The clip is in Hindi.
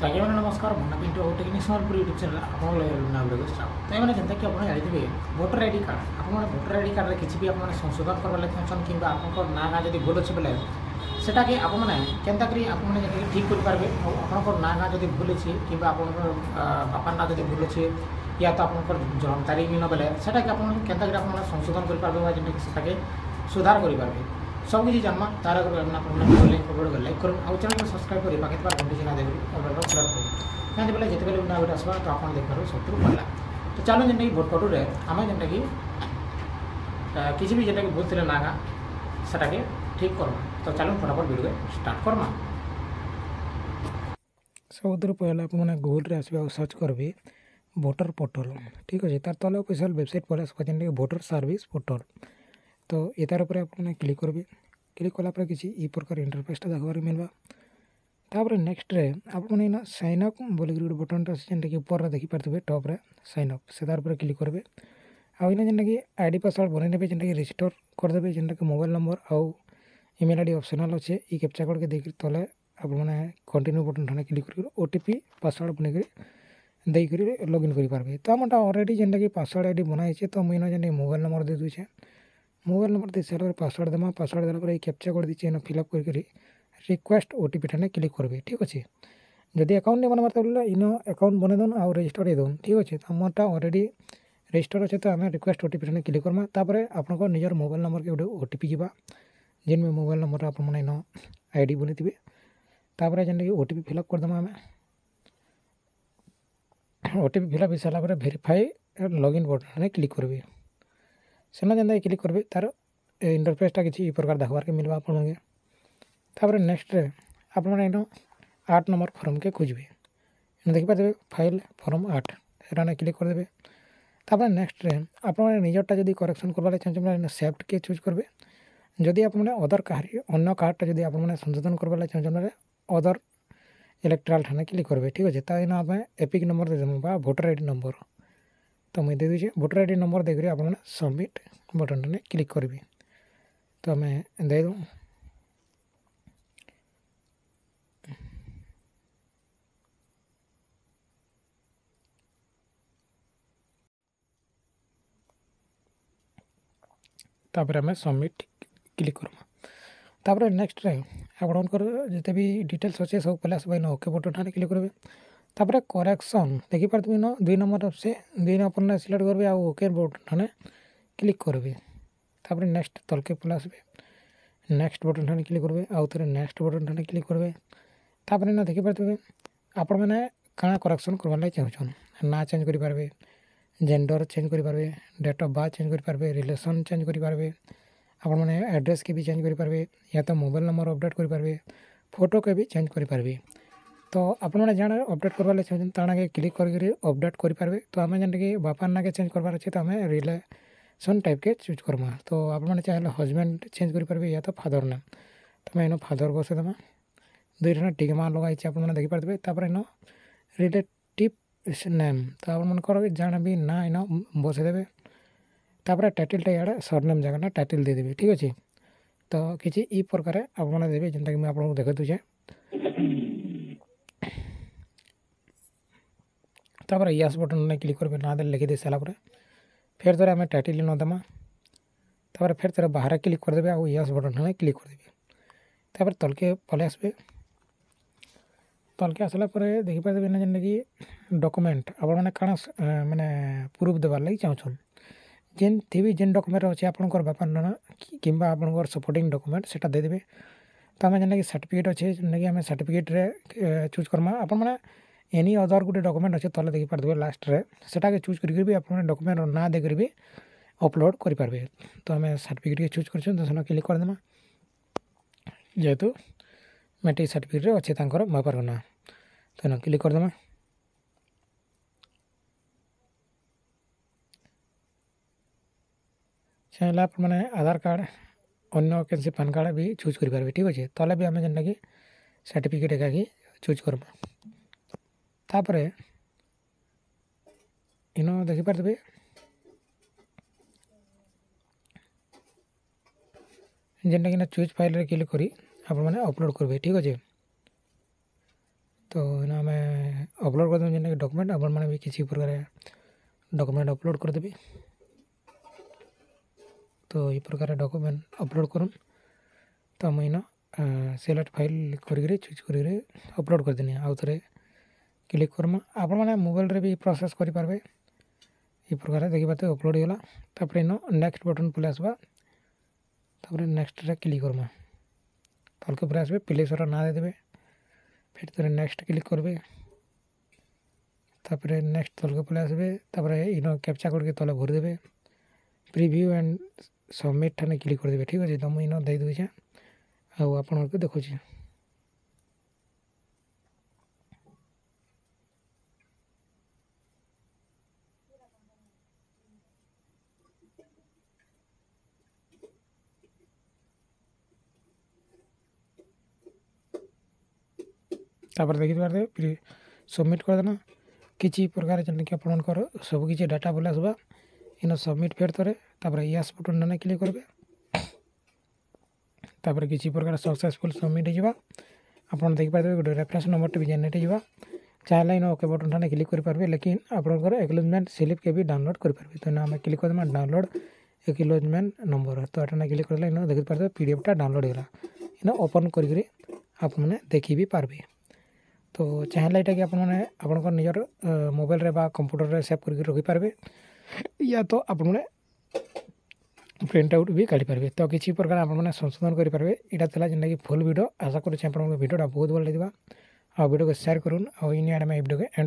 ତାଜ୍ଞାମାନେ ନମସ୍କାର ମୋ ନାଁ ପିଣ୍ଟୁ ଆଉ ଟେକ୍ନିକ୍ସନାଲ୍ ପୁରୀ ୟୁଟ୍ୟୁବ୍ ଚ୍ୟାନେଲ୍ ଆପଣଙ୍କ ନାଗରିକ ସ୍ୱାଗତ ତ ଏମାନେ ଯେନ୍ତାକି ଆପଣ ଜାଣିଥିବେ ଭୋଟର ଆଇ ଡି କାର୍ଡ଼ ଆପଣମାନେ ଭୋଟର ଆଇ ଡି କାର୍ଡ଼ରେ କିଛି ବି ଆପଣମାନେ ସଂଶୋଧନ କରିବା ଲାଗି ଚାହୁଁଛନ୍ତି କିମ୍ବା ଆପଣଙ୍କ ନାଁ ଗାଁ ଯଦି ଭୁଲ ଅଛି ବୋଲେ ସେଟାକେ ଆପଣମାନେ କେନ୍ତା କରି ଆପଣମାନେ ଯେନ୍ତାକି ଠିକ୍ କରିପାରିବେ ଆଉ ଆପଣଙ୍କର ନାଁ ଗାଁ ଯଦି ଭୁଲ ଅଛି କିମ୍ବା ଆପଣଙ୍କର ବାପା ନାଁ ଯଦି ଭୁଲ ଅଛି या तो आपंकर जन्म तारीख भी न बेले से आप केंद्र आप संशोधन करेंगे सेटाके सुधार करेंगे सबकि जानमा तार खबर लाइक कर आउ चेल सब्सक्राइब कर बाकी घंटी सीना देवी खबर कहते बोले जितने भी नुआ भेट आसा तो आप देख पार्बे सब पड़ा तो चलो जेटा कि भोटपटू आम जेनटा कि किसी भी जेटा कि भूल थे नागा से ठीक करमा तो चलो फटाफट भिडे स्टार्ट करमा सब थ्रु पहले आपने गुगुल सर्च कर भोटर पोर्टल ठीक अच्छे तार तले अफिशियाल वेबसाइट पलिस भोटर सर्विस पोर्टल তো ଏତାର ଉପରେ ଆପଣ କ୍ଲିକ୍ କରିବେ କ୍ଲିକ୍ କଲାପରେ କିଛି ଇ ପ୍ରକାର ଇଣ୍ଟରଫେସ୍ଟା ଦେଖ୍ବାର୍କେ ମିଲ୍ବା ତାପରେ ନେକ୍ସଟ୍ରେ ଆପଣମାନେ ଏଇନା ସାଇନ୍ ଅପ୍ ବୋଲିକିରି ଗୋଟେ ବଟନ୍ଟା ଅଛି ଯେନ୍ଟାକି ଉପରରେ ଦେଖିପାରୁଥିବେ ଟପ୍ରେ ସାଇନ୍ ଅପ୍ ସେ ତାର ଉପରେ କ୍ଲିକ୍ କରିବେ ଆଉ ଏଇନା ଯେନ୍ଟାକି ଆଇ ଡ଼ି ପାସୱାର୍ଡ଼ ବନେଇ ନେବେ ଯେନ୍ଟାକି ରେଜିଷ୍ଟର କରିଦେବେ ଯେନ୍ଟାକି ମୋବାଇଲ୍ ନମ୍ବର ଆଉ ଇମେଲ୍ ଆଇ ଡ଼ି ଅପସନାଲ୍ ଅଛେ ଇ କ୍ୟାପ୍ଚା କୋଡ଼୍କେ ଦେଇକିରି ତଲେ ଆପଣମାନେ କଣ୍ଟିନ୍ୟୁ ବଟନ୍ ଠାନେ କ୍ଲିକ୍ କରିକିରି ଓ ଟି ପି ପାସୱାର୍ଡ଼ ବନେଇକିରି ଦେଇକରି ଲଗ୍ଇନ୍ କରିପାରବେ ତ ଆମର୍ଟା ଅଲ୍ରେଡ଼ି ଯେନ୍ଟାକି ପାସୱାର୍ଡ଼ ଆଇ ଡ଼ି ବନା ହେଇଛେ ତ ମୁଇଁ ଇନ ଯେନ୍ଟାକି ମୋବାଇଲ୍ ନମ୍ବର ଦେଇ ଦେଉଛେଁ মোবাইল নম্বর দিয়ে সারার পাসওয়ার্ড দেবা পাসওয়ার্ড দেওয়ার পরে এই ক্যাপচা কোড দিচ্ছি এনে ফিল আপ করি রিকোয়েস্ট ওটিপিটা ক্লিক করবে ঠিক আছে যদি অ্যাকাউন্ট নেবার মারতে বললে ইন অ্যাকাউন্ট বনে দেন আর রেজিস্টার হয়ে দেন ঠিক আছে আমারটা অলরেডি রেজিস্টার আছে তো আমি রিকোয়েস্ট ওটিপিটা ক্লিক করমা তাপরে আপনার নিজের মোবাইল নম্বরকে গোটে ওটিপি যা যেন মোবাইল নম্বর আপনার ইন আইডি বনিথে তাপরে যেনকি ওটিপি ফিল আপ করেদেমা আমি ওটিপি ফিল আপ হয়ে সারা পরে ভেরিফাই লগ ইন বটনে ক্লিক করবে ସେନ ଯେନ୍ତା କ୍ଲିକ୍ କରିବେ ତାର ଇଣ୍ଟରଫେସ୍ଟା କିଛି ଇ ପ୍ରକାର ଦେଖ୍ବାର୍କେ ମିଲ୍ବା ଆପଣଙ୍କୁ ତାପରେ ନେକ୍ସଟ୍ରେ ଆପଣମାନେ ଏଇନ ଆଠ ନମ୍ବର ଫର୍ମକେ ଖୋଜିବେ ଦେଖିପାରିବେ ଫାଇଲ୍ ଫର୍ମ ଆଠ ସେଟାନେ କ୍ଲିକ୍ କରିଦେବେ ତାପରେ ନେକ୍ସଟ୍ରେ ଆପଣମାନେ ନିଜଟା ଯଦି କରେକ୍ସନ୍ କରବାର୍ ଚାହୁଁଛନ୍ତି ସେଫ୍ଟକେ ଚୁଜ୍ କରିବେ ଯଦି ଆପଣମାନେ ଅଦର୍ କାହାରି ଅନ୍ୟ କାର୍ଡ଼ଟା ଯଦି ଆପଣମାନେ ସଂଶୋଧନ କରବାର୍ ଲାଗି ଚାହୁଁଛନ୍ତି ଅଦର୍ ଇଲେକ୍ଟ୍ରାଲ୍ ଠାନେ କ୍ଲିକ୍ କରିବେ ଠିକ୍ ଅଛି ତା' ଦିନ ଆମେ ଏପିକ୍ ନମ୍ବର ଦେଇଦେମୁ ବା ଭୋଟର ଆଇ ଡ଼ି ନମ୍ବର ତ ମୁଇଁ ଦେଇଦେଇଛି ଭୋଟର ଆଇ ଡ଼ି ନମ୍ବର ଦେଇକରି ଆପଣମାନେ ସବମିଟ୍ ବଟନ୍ଟାରେ କ୍ଲିକ୍ କରିବେ ତ ଆମେ ଦେଇଦେଉ ତାପରେ ଆମେ ସବମିଟ୍ କ୍ଲିକ୍ କରମା ତାପରେ ନେକ୍ସଟରେ ଆପଣଙ୍କର ଯେତେ ବି ଡିଟେଲ୍ସ ଅଛି ସବୁ ପହଲେ ଆସିବେ ଇନ ଓକେ ବଟନ୍ଟାରେ କ୍ଲିକ୍ କରିବେ तापर करेक्शन देखिपारे न दु नंबर से दु नंबर ने सिलेक्ट करेंगे आके बटन ठाने क्लिक करेंगे तापर नेक्स्ट तल्के के पल आसपे नेक्स्ट बटन ठाने क्लिक करेंगे आउ थे नेक्स्ट बटन ठाने क्लिक करेंगे तापर न देखिपारे आपण मैंने कण करेक्शन करवा चाहून ना चेज कर पारे जेंडर चेंज कर पारे डेट अफ बर्थ चेंज कर पारे रिलेसन चेज कर पारे आपने एड्रेस के भी चेंज कर पारे या तो मोबाइल नंबर अपडेट कर पारे फोटो के भी चेंज कर पार्टी तो आपने जहाँ अपडेट करवा चाहते हैं तेनाली क्लिक करपडेट करेंगे तो आम जेनटा कि बापार नागे चेंज करार अच्छे तो आम रिलेसन टाइप के चूज करमा तो आपने चाहिए हजबैंड चेंज करेंगे या तो फादर नेम तो मैं इन फादर बस देमा दुईट ना टिकमा लगे आप देखिपारे इन रिलेटिव नेम तो आपर जहाँ भी ना इन बसदेवे तापर टाइटिलटा इे सरनेम जगह टाइटिल देदेवि ठीक अच्छे तो किसी इ प्रकार आपने देवे जेनटा कि मुझे आपको देखे दूचे तपर इस बटन ना क्लिक करके ना देखे दे सारापर फेर थे आम टाइटिल न देमा तपर फेर थे बाहर क्लिक करदे आस बटन ना क्लिक करदे तपर तल्के पल आस तल्के आसापर देखिपारे ना जेनटा डकुमेंट आप कण मैंने प्रूफ देवार लगी चाहछन जेन थी भी जेन डकुमेंट अच्छे आपंकर ना कि आपंकर सपोर्टिंग डकुमेंट से देदेवे तो आम जेनि कि सार्टिफिकेट अच्छे जेनटा सार्टिफिकेट चूज करमा आप एनी अदर गोटे डकुमेंट अच्छे तले देखिपारे लास्ट्रे सेटा के चूज करके भी आप डकुमेंट ना देकर भी अपलोड करें तो आम सार्टिफिकेट चूज कर क्लिक करदे जेहेतु मेट्रिक सार्टिफिकेट अच्छे तंकर बापार ना तो ना क्लिक करदे चाहिए आप आधार कार्ड अन्न कैसे पान कार्ड भी चूज करें ठीक अच्छे तले भी आम जेनटा कि सार्टिफिकेट एक चूज कर इनो इन देखिपे जेनटा कि चुज फाइल रे क्लिक करी आपण मैंने अपलोड करेंगे ठीक अच्छे तो इन आम अपलोड करदे जेनटा डॉक्यूमेंट आपण मैंने भी किसी प्रकार डॉक्यूमेंट अपलोड कर करदेवि तो ये प्रकार डॉक्यूमेंट अपलोड करूँ तो मुझे सिलेक्ट फाइल करोड करदे आउ थे क्लिक करमा आप मोबाइल भी प्रोसेस कर पार्बे ये प्रकार देख पाते अपलोड होगा इन नेक्स्ट बटन पुल आसवा तपर नेक्स्ट क्लिक करमा तल के पुलिस आसपे प्ले सोर ना देदे फिर तरह नेक्स्ट क्लिक करेंगे तापर नेक्स्ट तल के पुलिस आसपे इन कैप्चा करके के तले भरीदे प्रिव्यू एंड सबमिट क्लिक करदे ठीक अच्छे तो मुझे इन देदे आपन को देखुचे तापर देख पारे सबमिट कर देना किसी प्रकार जन कि आपर सब किसी डाटा बोले आसवा इन सबमिट फेर थे यास बटन ना क्लिक करेंगे किसी प्रकार सक्सेसफुल सबमिट हो आप देख पारे गोटे रेफरेन्स नंबर टी जेनेट हो चाहे इन ओके बटन टाने क्लिक करेंगे लेकिन आपंकर एक्लोजमेंट स्लीप के भी डाउनलोड करेंगे तो आम क्लिक कर डाउनलोड एक्लोजमेंट नंबर तो यहाँ क्लिक कर देखिए पीडफ्टा डाउनलोड होगा इन ओपन कर देखी भी पार्बे তো ଚାହିଁଲେ ଏଇଟାକି ଆପଣମାନେ ଆପଣଙ୍କ ନିଜର ମୋବାଇଲ୍ରେ ବା କମ୍ପ୍ୟୁଟର୍ରେ ସେଭ୍ କରିକି ରଖିପାରିବେ ୟା ତ ଆପଣମାନେ ପ୍ରିଣ୍ଟ ଆଉଟ୍ ବି କାଢ଼ିପାରିବେ ତ କିଛି ପ୍ରକାର ଆପଣମାନେ ସଂଶୋଧନ କରିପାରିବେ ଏଇଟା ଥିଲା ଯେନ୍ଟାକି ଫୁଲ୍ ଭିଡ଼ିଓ ଆଶା କରୁଛି ଆପଣଙ୍କ ଭିଡ଼ିଓଟା ବହୁତ ଭଲ ଲାଗିବା ଆଉ ଭିଡ଼ିଓକୁ ସେୟାର କରୁନ୍ ଆଉ ଇନି ଆଡ଼େ ଆମେ ଏ ଭିଡ଼ିଓକୁ ଏଣ୍ଡ